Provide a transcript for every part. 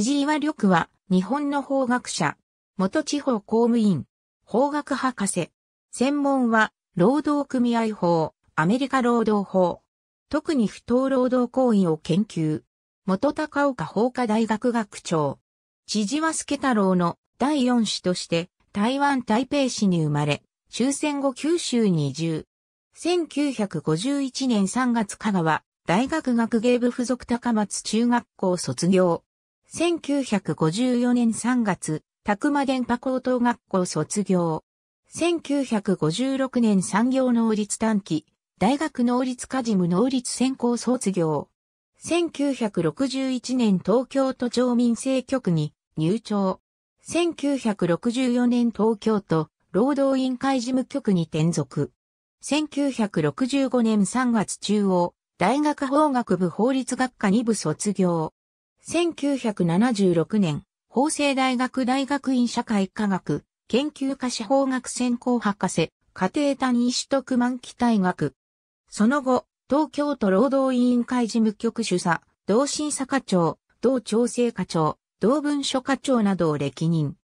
千々岩緑は、日本の法学者。元地方公務員。法学博士。専門は、労働組合法、アメリカ労働法。特に不当労働行為を研究。元高岡法科大学学長。千々岩助太郎の第四子として、台湾台北市に生まれ、終戦後九州に移住。1951年3月香川、大学学芸部附属高松中学校卒業。1954年3月、宅間電波高等学校卒業。1956年産業能率短期、大学能率家事務能率専攻卒業。1961年東京都町民政局に入庁。1964年東京都労働委員会事務局に転属。1965年3月中央大学法学部法律学科2部卒業。1976年、法政大学大学院社会科学、研究科司法学専攻博士、家庭単位取得満期大学。その後、東京都労働委員会事務局主査、同審査課長、同調整課長、同文書課長などを歴任。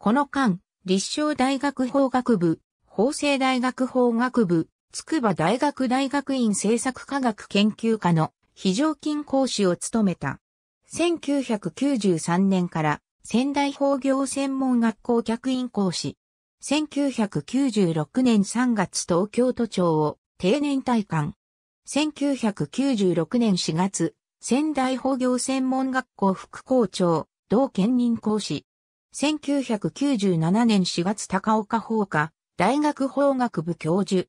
この間、立正大学法学部、法政大学法学部、筑波大学大学院政策科学研究科の非常勤講師を務めた。1993年から仙台法業専門学校客員講師。1996年3月東京都庁を定年退官。1996年4月、仙台法業専門学校副校長、同兼任講師。1997年4月高岡法科、大学法学部教授。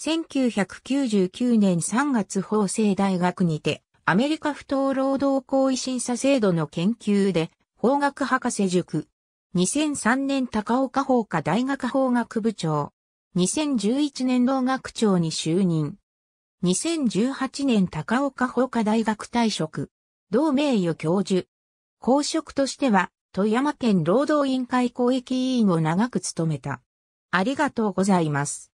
1999年3月法政大学にて、アメリカ不当労働行為審査制度の研究で、法学博士塾。2003年高岡法科大学法学部長。2011年農学長に就任。2018年高岡法科大学退職。同名誉教授。公職としては、富山県労働委員会公益委員を長く務めた。ありがとうございます。